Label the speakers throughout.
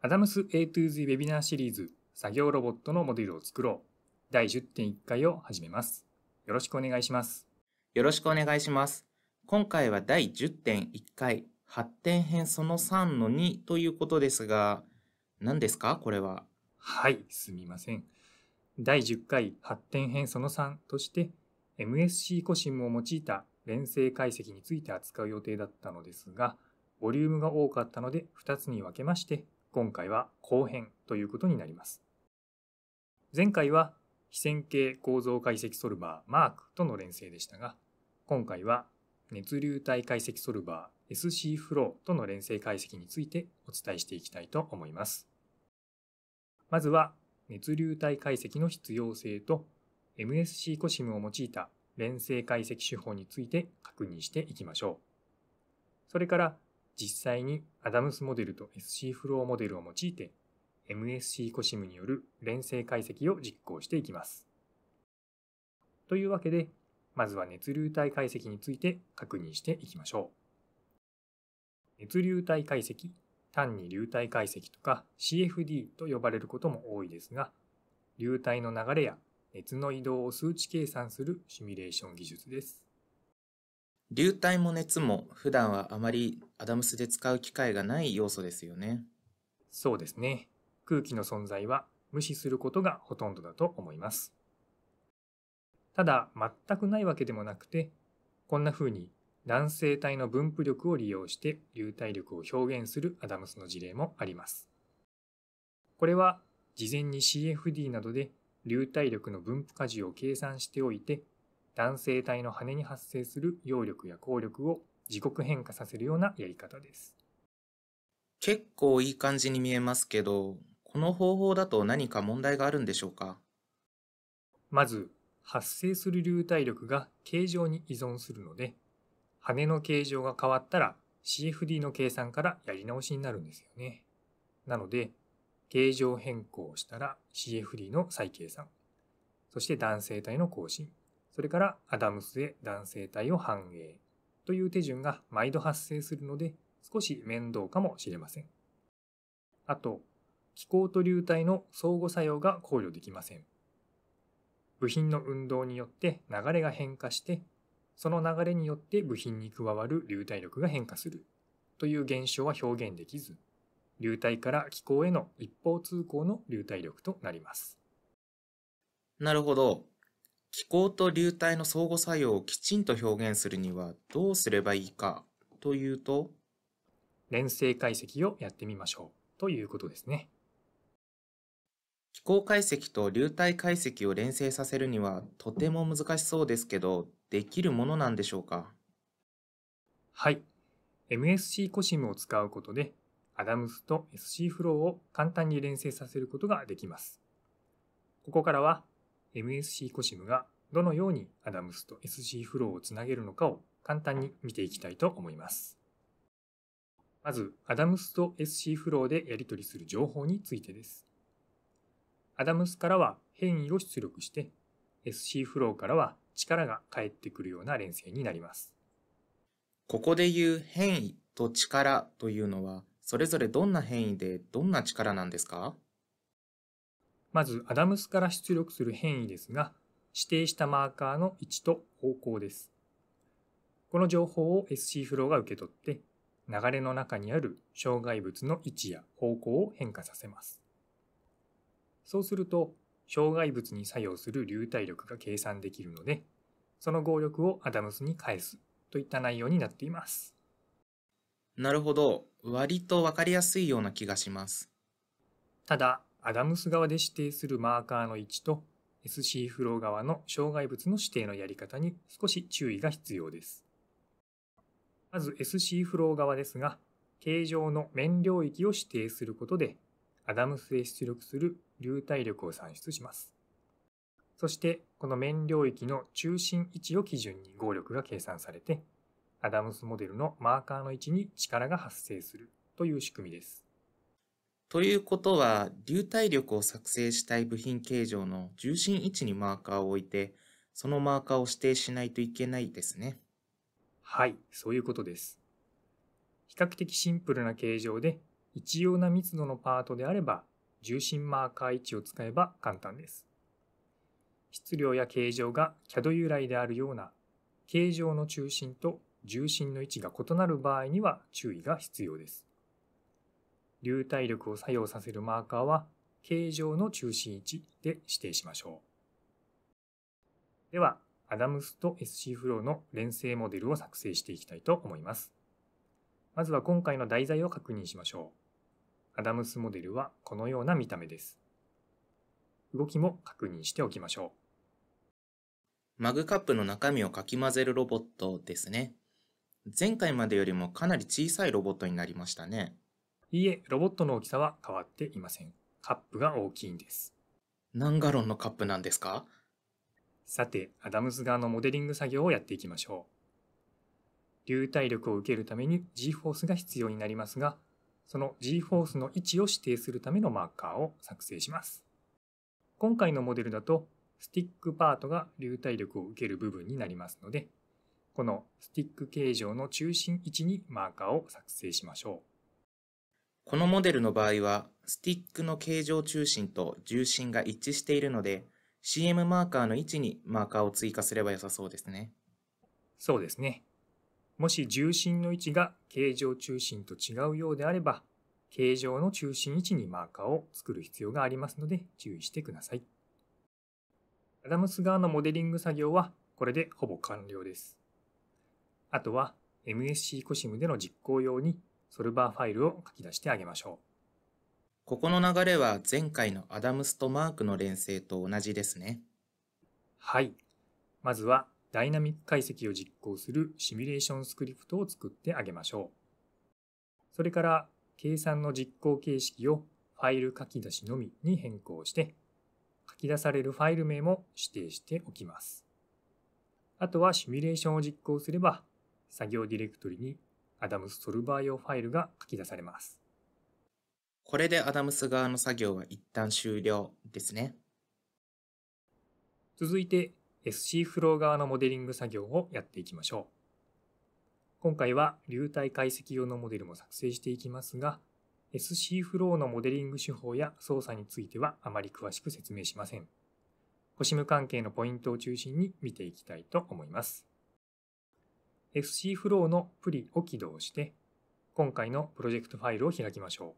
Speaker 1: アダムス A 2 Z ウェビナーシリーズ作業ロボットのモデルを
Speaker 2: 作ろう第10.1回を始めます。よろしくお願いします。よろしくお願いします。今回は第10.1回発展編その3の2ということですが、何ですかこれは。はい、すみません。
Speaker 1: 第10回発展編その3として MSC コシムを用いた連成解析について扱う予定だったのですが、ボリュームが多かったので2つに分けまして今回は後編ということになります。前回は非線形構造解析ソルバーマークとの連成でしたが、今回は熱流体解析ソルバー SC フローとの連成解析についてお伝えしていきたいと思います。まずは熱流体解析の必要性と MSC コシムを用いた連成解析手法について確認していきましょう。それから実際にアダムスモデルと SC フローモデルを用いて MSC コシムによる連成解析を実行していきます。というわけで、まずは熱流体解析について確認していきましょう。熱流体解析、単に流体解析とか CFD と呼ばれることも多いですが、流体の流れや熱の移動を数値計算するシミュレーション技術です。
Speaker 2: 流体も熱も普段はあまりアダムスで使う機会がない要素ですよね。そうですね。空気の存在は無視することがほとんど
Speaker 1: だと思います。ただ、全くないわけでもなくて、こんな風に男性体の分布力を利用して流体力を表現するアダムスの事例もあります。これは事前に CFD などで流体力の分布荷重を計算しておいて男性体の羽に発生する揚力や効力を時刻変化させるようなやり方です。
Speaker 2: 結構いい感じに見えますけど、この方法だと何か問題があるんでしょうかまず、
Speaker 1: 発生する流体力が形状に依存するので、羽の形状が変わったら CFD の計算からやり直しになるんですよね。なので、形状変更したら CFD の再計算、そして男性体の更新、それからアダムスへ男性体を反映という手順が毎度発生するので少し面倒かもしれません。あと、気候と流体の相互作用が考慮できません。部品の運動によって流れが変化して、その流れによって部品に加わる流体力が変化するという現象は表現できず、流体から気候への一方通行の流体力となります。
Speaker 2: なるほど。気候と流体の相互作用をきちんと表現するにはどうすればいいかというと連星解析を
Speaker 1: やってみましょうということですね
Speaker 2: 気候解析と流体解析を連成させるにはとても難しそうですけどできるものなんでしょうかはい MSC コシムを使うことでア
Speaker 1: ダムスと SC フローを簡単に連成させることができますここからは MSC コシムがどのようにアダムスと SG フローをつなげるのかを簡単に見ていきたいと思います。まず、アダムスと SC フローでやり取りする情報についてです。アダムスからは変異を出力して、SC フローからは力が返ってくるような連成になりま
Speaker 2: す。ここで言う変異と力というのは、それぞれどんな変異でどんな力なんですかまず、アダムスから出
Speaker 1: 力する変異ですが、指定したマーカーの位置と方向です。この情報を SC フローが受け取って、流れの中にある障害物の位置や方向を変化させます。そうすると、障害物に作用する流体力が計算できるので、その合力をアダムスに返すといった内容になっています。
Speaker 2: なるほど。割と分かりやすいような気がします。ただ、アダムス側で指定するマーカーの位置
Speaker 1: と SC フロー側の障害物の指定のやり方に少し注意が必要です。まず SC フロー側ですが、形状の面領域を指定することで、アダムスへ出力する流体力を算出します。そして、この面領域の中心位置を基準に合力が計算されて、アダムスモデルのマーカーの位置に力が発生するという仕組みで
Speaker 2: す。ということは、流体力を作成したい部品形状の重心位置にマーカーを置いて、そのマーカーを指定しないといけないですね。はい、そういうことです。比較的シンプルな形状で、
Speaker 1: 一様な密度のパートであれば、重心マーカー位置を使えば簡単です。質量や形状が CAD 由来であるような、形状の中心と重心の位置が異なる場合には注意が必要です。流体力を作用させるマーカーは形状の中心位置で指定しましょう。では、アダムスと SC フローの連成モデルを作成していきたいと思います。まずは今回の題材を確認しましょう。アダムスモデルはこのような見た目です。動きも確
Speaker 2: 認しておきましょう。マグカップの中身をかき混ぜるロボットですね。前回までよりもかなり小さいロボットになりましたね。いいえ、ロボットの大きさは変わっていません。カップが大きいんです。何ガロンのカ
Speaker 1: ップなんですかさて、アダムス側のモデリング作業をやっていきましょう。流体力を受けるために g フォースが必要になりますが、その G-force の位置を指定するためのマーカーを作成します。今回のモデルだと、スティックパートが流体力を受ける部分になりますので、この
Speaker 2: スティック形状の中心位置にマーカーを作成しましょう。このモデルの場合は、スティックの形状中心と重心が一致しているので、CM マーカーの位置にマーカーを追加すれば良さそうですね。そうですね。もし重心の位置が形状中心と違うようであれば、
Speaker 1: 形状の中心位置にマーカーを作る必要がありますので注意してください。アダムス側のモデリング作業はこれでほぼ完了です。
Speaker 2: あとは MSC コシムでの実行用にソルバーファイルを書き出してあげましょう。ここの流れは前回のアダムスとマークの連成と同じですね。はい。まずはダイナミック解析を実行する
Speaker 1: シミュレーションスクリプトを作ってあげましょう。それから計算の実行形式をファイル書き出しのみに変更して書き出されるファイル名も指定しておきます。あとはシミュレーションを実行すれば作業ディレクトリにアダムスソルバー用ファイルが書き出されます。
Speaker 2: これでアダムス側の作業は一旦終了ですね。続いて SC フロー側のモデリング作業をやっていきましょう。
Speaker 1: 今回は流体解析用のモデルも作成していきますが、SC フローのモデリング手法や操作についてはあまり詳しく説明しません。コシム関係のポイントを中心に見ていきたいと思います。s c フローのプリを起動して、今回のプロジェクトファイルを開きましょ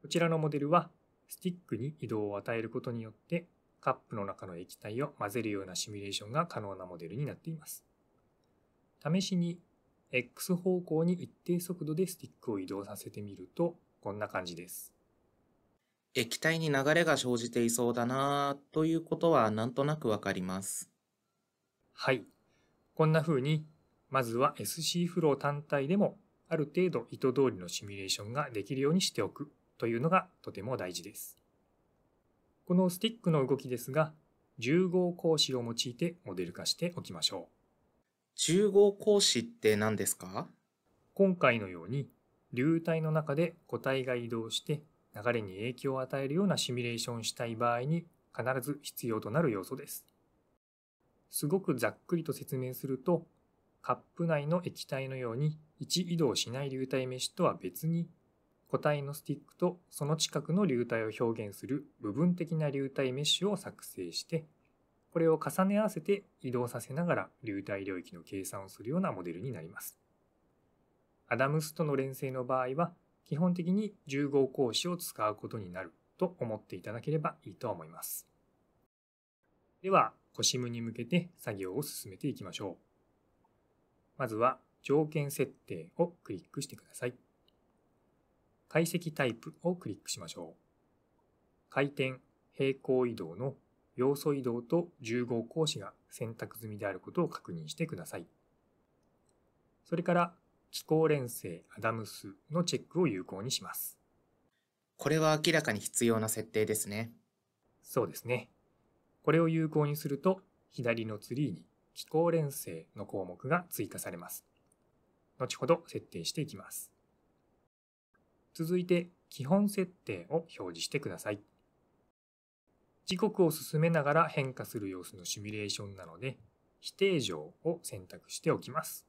Speaker 1: う。こちらのモデルは、スティックに移動を与えることによって、カップの中の液体を混ぜるようなシミュレーションが可能なモデルになっています。試しに、X 方向に一定速度でスティックを移動させてみると、
Speaker 2: こんな感じです。液体に流れが生じていそうだなということはなんとなくわかります。はい。こんな風に
Speaker 1: まずは SC フロー単体でもある程度意図通りのシミュレーションができるようにしておくというのがとても大事です。このスティックの動きですが、10号格子を用いてモデル化しておきましょう。10号格
Speaker 2: 子って何ですか
Speaker 1: 今回のように流体の中で個体が移動して流れに影響を与えるようなシミュレーションしたい場合に必ず必要となる要素です。すごくざっくりと説明するとカップ内の液体のように置移動しない流体メッシュとは別に固体のスティックとその近くの流体を表現する部分的な流体メッシュを作成してこれを重ね合わせて移動させながら流体領域の計算をするようなモデルになります。アダムスとの連成の場合は基本的に10号格子を使うことになると思っていただければいいと思います。では、コシムに向けて作業を進めていきましょう。まずは条件設定をクリックしてください。解析タイプをクリックしましょう。回転、平行移動の要素移動と10号格子が選択済みであることを確認してください。それから、気候連星アダムスのチェックを有効にします。これは明らかに必要な設定ですね。そうですね。これを有効にすると、左のツリーに気候連成の項目が追加されます。後ほど設定していきます。続いて、基本設定を表示してください。時刻を進めながら変化する様子のシミュレーションなので、非定常を選択しておきます。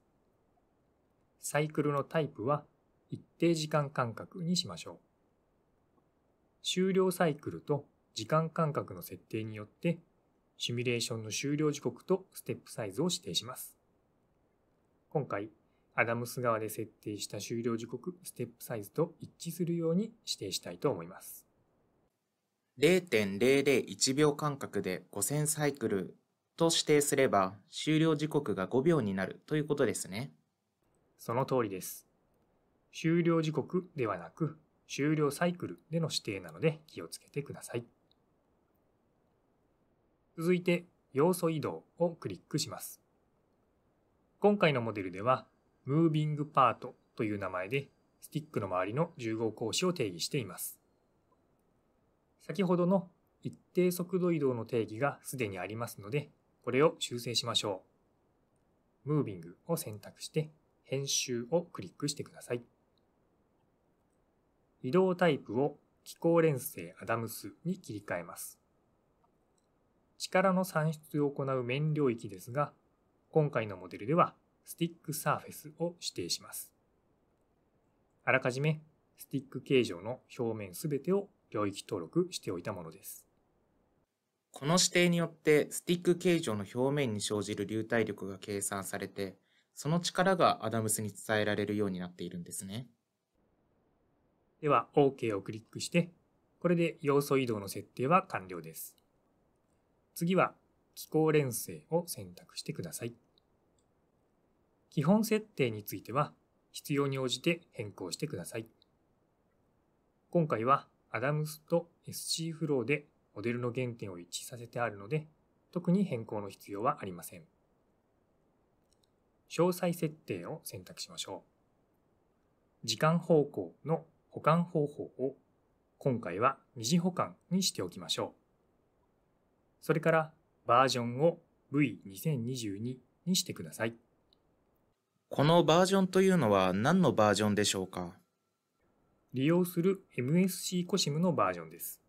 Speaker 1: サイクルのタイプは一定時間間隔にしましょう。終了サイクルと時間間隔の設定によってシミュレーションの終了時刻とステップサイズを指定します。今回、アダムス側で設定した終了時刻、ステップサイズと一致するように指定したいと思います。
Speaker 2: 0.001秒間隔で5000サイクルと指定すれば終了時刻が5秒になるということですね。その通りです。終了時刻ではなく
Speaker 1: 終了サイクルでの指定なので気をつけてください。続いて要素移動をクリックします。今回のモデルでは、ムービングパートという名前で、スティックの周りの15格子を定義しています。先ほどの一定速度移動の定義がすでにありますので、これを修正しましょう。ムービングを選択して、編集をクリックしてください。移動タイプを気候連星アダムスに切り替えます。力の算出を行う面領域ですが、今回のモデルではスティックサーフェスを指定します。あらかじめスティック
Speaker 2: 形状の表面すべてを領域登録しておいたものです。この指定によってスティック形状の表面に生じる流体力が計算されて、その力がアダムスに伝えられるようになっているんですね。
Speaker 1: では OK をクリックして、これで要素移動の設定は完了です。次は気候連成を選択してください。基本設定については必要に応じて変更してください。今回はアダムスと SC フローでモデルの原点を一致させてあるので特に変更の必要はありません。詳細設定を選択しましょう。時間方向の保管方法を今回は二次保管にしておきましょう。それからバージョンを V2022 にしてください。
Speaker 2: このバージョンというのは何のバージョンでしょうか利
Speaker 1: 用する MSC コシムのバージョンです。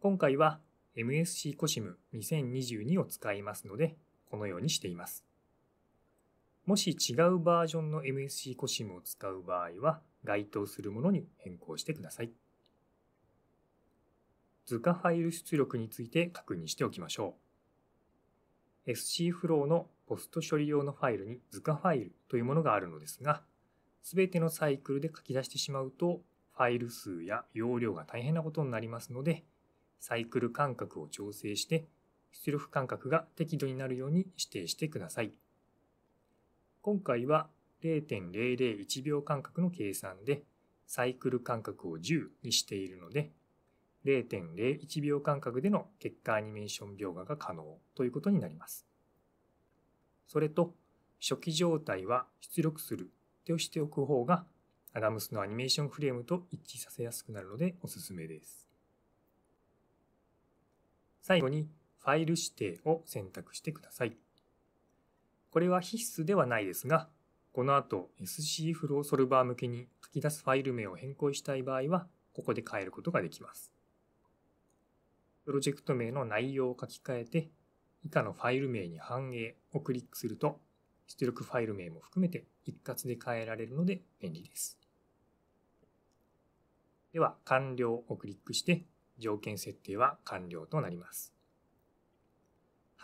Speaker 1: 今回は MSC コシム2022を使いますので、このようにしています。もし違うバージョンの MSC コシムを使う場合は、該当するものに変更してください。図画ファイル出力について確認しておきましょう。SCFlow のポスト処理用のファイルに図画ファイルというものがあるのですが、すべてのサイクルで書き出してしまうと、ファイル数や容量が大変なことになりますので、サイクル間隔を調整して、出力間隔が適度になるように指定してください。今回は0.001秒間隔の計算で、サイクル間隔を10にしているので、0.01秒間隔での結果アニメーション描画が可能ということになります。それと、初期状態は出力するて押しておく方が、アダムスのアニメーションフレームと一致させやすくなるのでおすすめです。最後に、ファイル指定を選択してください。これは必須ではないですが、この後 SC フローソルバー向けに書き出すファイル名を変更したい場合は、ここで変えることができます。プロジェクト名の内容を書き換えて、以下のファイル名に反映をクリックすると、出力ファイル名も含めて一括で変えられるので便利です。では、完了をクリックして、条件設定は完了となります。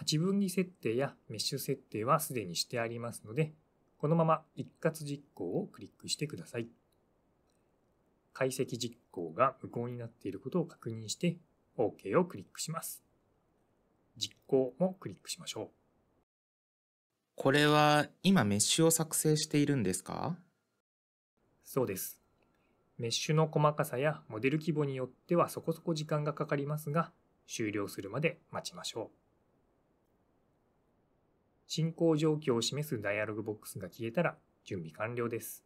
Speaker 1: 8分離設定やメッシュ設定はすでにしてありますので、このまま一括実行をクリックしてください。解析実行が無効になっていることを確認して、OK をクリックします。
Speaker 2: 実行もクリックしましょう。これは今メッシュを作成しているんですかそうです。メッシュの
Speaker 1: 細かさやモデル規模によってはそこそこ時間がかかりますが、終了するまで待ちましょう。進行状況を示すダイアログボックスが消えたら準備完了です。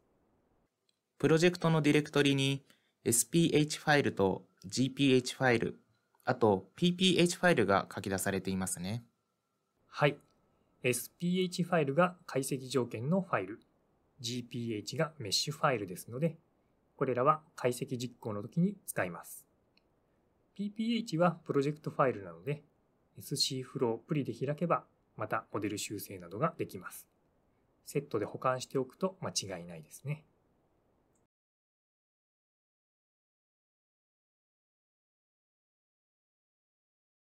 Speaker 2: プロジェクトのディレクトリに SPH ファイルと GPH ファイルあと PPH ファイルが書き出されていますね。はい。SPH ファイルが解析条
Speaker 1: 件のファイル、GPH がメッシュファイルですので、これらは解析実行の時に使います。PPH はプロジェクトファイルなので、SC フロープリで開けば、またモデル修正などができます。セ
Speaker 2: ットで保管しておくと間違いないですね。